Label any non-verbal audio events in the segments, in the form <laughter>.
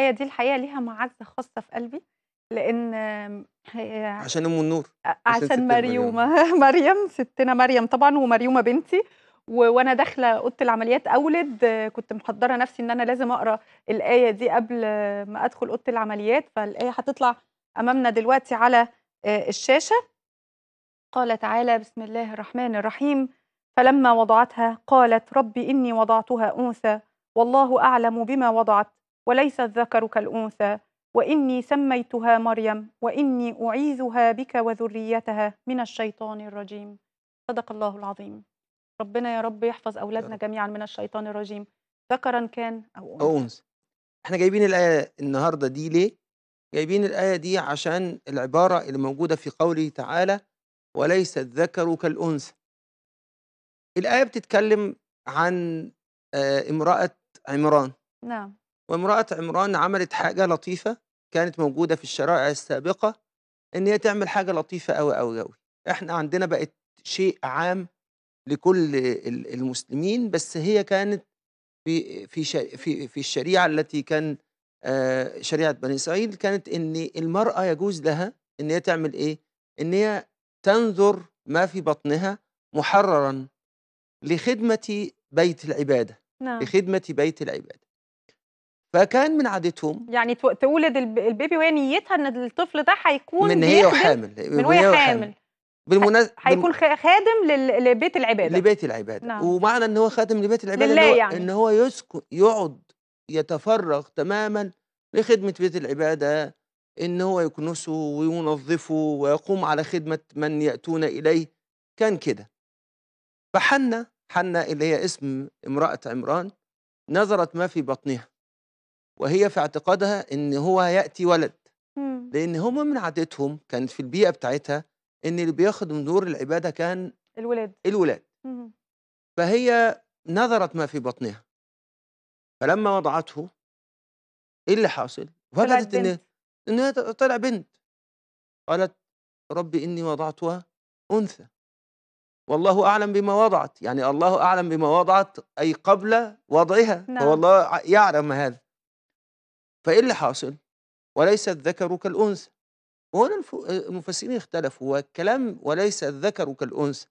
الآية دي الحقيقة ليها معزة خاصة في قلبي لأن عشان أم النور عشان, عشان مريومة <laughs> مريم ستنا مريم طبعا ومريومة بنتي وانا داخله اوضه العمليات اولد كنت محضره نفسي ان انا لازم اقرا الايه دي قبل ما ادخل اوضه العمليات فالايه هتطلع امامنا دلوقتي على آه، الشاشه قال تعالى بسم الله الرحمن الرحيم فلما وضعتها قالت ربي اني وضعتها انثى والله اعلم بما وضعت وليس الذكر كالأنثى وإني سميتها مريم وإني أعيذها بك وذريتها من الشيطان الرجيم صدق الله العظيم ربنا يا رب يحفظ أولادنا جميعا من الشيطان الرجيم ذكرا كان أو أنثى, أو أنثى. احنا جايبين الآية النهاردة دي ليه؟ جايبين الآية دي عشان العبارة اللي موجودة في قوله تعالى وليس الذكر كالأنثى الآية بتتكلم عن آه، امرأة عمران نعم وامرأة عمران عملت حاجة لطيفة كانت موجودة في الشرائع السابقة إن هي تعمل حاجة لطيفة أوي أوي أوي إحنا عندنا بقت شيء عام لكل المسلمين بس هي كانت في في في في الشريعة التي كان آه، شريعة بني إسرائيل كانت إن المرأة يجوز لها إن هي تعمل إيه؟ إن هي تنذر ما في بطنها محررا لخدمة بيت العبادة نعم. لخدمة بيت العبادة فكان من عادتهم يعني تولد البيبي وهي نيتها ان الطفل ده هيكون من هي وحامل من وهي حامل. بالمناسبه هيكون خادم لبيت العباده لبيت العباده نعم. ومعنى ان هو خادم لبيت العباده لله يعني. ان هو يسكن يقعد يتفرغ تماما لخدمه بيت العباده ان هو يكنسه وينظفه ويقوم على خدمه من ياتون اليه كان كده فحنا حنا اللي هي اسم امراه عمران نظرت ما في بطنها وهي في اعتقادها ان هو هياتي ولد لان هم من عادتهم كانت في البيئه بتاعتها ان اللي بياخد من دور العباده كان الولاد الولاد فهي نظرت ما في بطنها فلما وضعته ايه اللي حاصل وجدت ان هي طلع بنت قالت ربي اني وضعتها انثى والله اعلم بما وضعت يعني الله اعلم بما وضعت اي قبل وضعها نعم. فوالله يعلم هذا فايه اللي حاصل وليس الذكر كالانثى وهنا المفسرين اختلفوا والكلام وليس الذكر كالانثى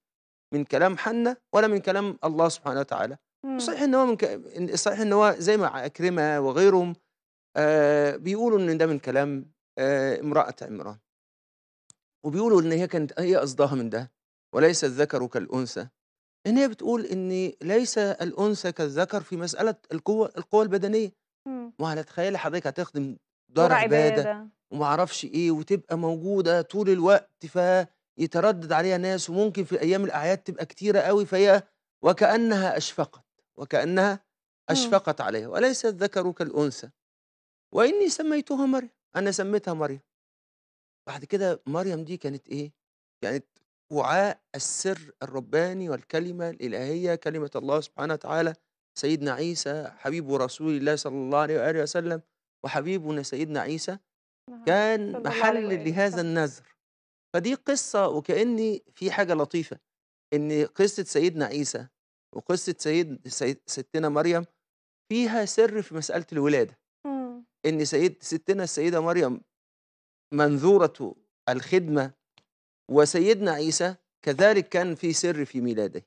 من كلام حنة ولا من كلام الله سبحانه وتعالى صحيح ان هو من ك... صحيح ان هو زي ما اكرمه وغيرهم آه بيقولوا ان ده من كلام آه امراه عمران وبيقولوا ان هي كانت هي قصدها من ده وليس الذكر كالانثى ان هي بتقول ان ليس الانثى كالذكر في مساله القوه القوه البدنيه إمم. وعلى تخيّلي حضرتِك هتخدم دار عبادة عبادة. وما أعرفش إيه، وتبقى موجودة طول الوقت، فيتردد عليها ناس، وممكن في أيام الأعياد تبقى كتيرة قوي فهي وكأنها أشفقت، وكأنها أشفقت عليها، وليس الذكر كالأنثى، وإني سميتها مريم، أنا سميتها مريم. بعد كده مريم دي كانت إيه، كانت وعاء السر الرباني والكلمة الإلهية، كلمة الله سبحانه وتعالى. سيدنا عيسى حبيب رسول الله صلى الله عليه وآله وسلم وحبيبنا سيدنا عيسى نعم، كان محل لهذا النذر فدي قصة وكأني في حاجة لطيفة إن قصة سيدنا عيسى وقصة سيد, ستنا مريم فيها سر في مسألة الولادة إن سيد ستنا السيدة مريم منذورة الخدمة وسيدنا عيسى كذلك كان في سر في ميلاده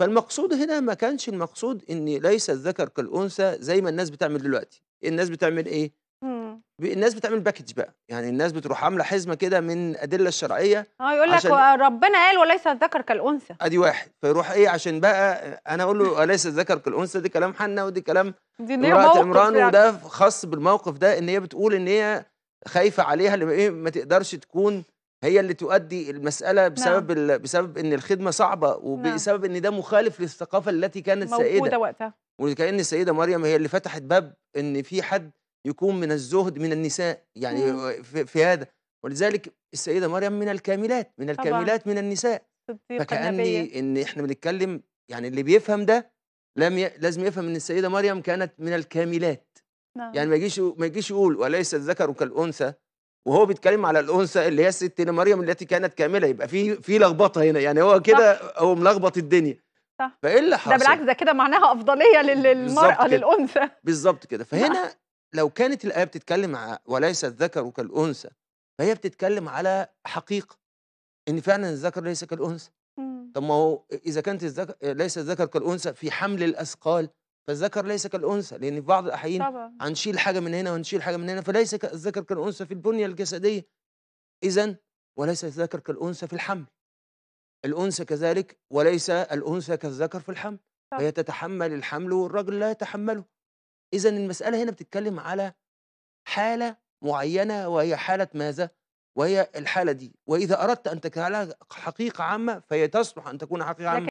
فالمقصود هنا ما كانش المقصود ان ليس الذكر كالانثى زي ما الناس بتعمل دلوقتي الناس بتعمل ايه الناس بتعمل باكج بقى يعني الناس بتروح عامله حزمه كده من ادله الشرعيه اه يقول لك ربنا قال وليس الذكر كالانثى ادي آه، واحد فيروح ايه عشان بقى انا اقول له وليس الذكر كالانثى دي كلام حنا ودي كلام امراه عمران يعني. وده خاص بالموقف ده ان هي بتقول ان هي خايفه عليها اللي إيه؟ ما تقدرش تكون هي اللي تؤدي المسألة بسبب نعم. بسبب إن الخدمة صعبة نعم. وبسبب نعم. إن ده مخالف للثقافة التي كانت سائدة موجودة وقتها وكأن السيدة مريم هي اللي فتحت باب إن في حد يكون من الزهد من النساء يعني مم. في, هذا ولذلك السيدة مريم من الكاملات من الكاملات طبعا. من النساء فكأني إن إحنا بنتكلم يعني اللي بيفهم ده لم ي... لازم يفهم إن السيدة مريم كانت من الكاملات نعم. يعني ما يجيش ما يجيش يقول وليس الذكر كالأنثى وهو بيتكلم على الانثى اللي هي الست مريم التي كانت كامله يبقى في في لخبطه هنا يعني هو كده هو ملخبط الدنيا صح فايه اللي حصل؟ ده بالعكس ده كده معناها افضليه للمراه للانثى بالظبط كده فهنا لو كانت الايه بتتكلم وليس الذكر كالانثى فهي بتتكلم على حقيقه ان فعلا الذكر ليس كالانثى طب ما هو اذا كانت الذكر ليس الذكر كالانثى في حمل الاثقال فالذكر ليس كالانثى لان في بعض الاحيان هنشيل حاجه من هنا ونشيل حاجه من هنا فليس الذكر كالانثى في البنيه الجسديه اذا وليس الذكر كالانثى في الحمل الانثى كذلك وليس الانثى كالذكر في الحمل طبعا. فهي تتحمل الحمل والرجل لا يتحمله اذا المساله هنا بتتكلم على حاله معينه وهي حاله ماذا وهي الحاله دي واذا اردت ان تجعلها حقيقه عامه فهي تصلح ان تكون حقيقه عامه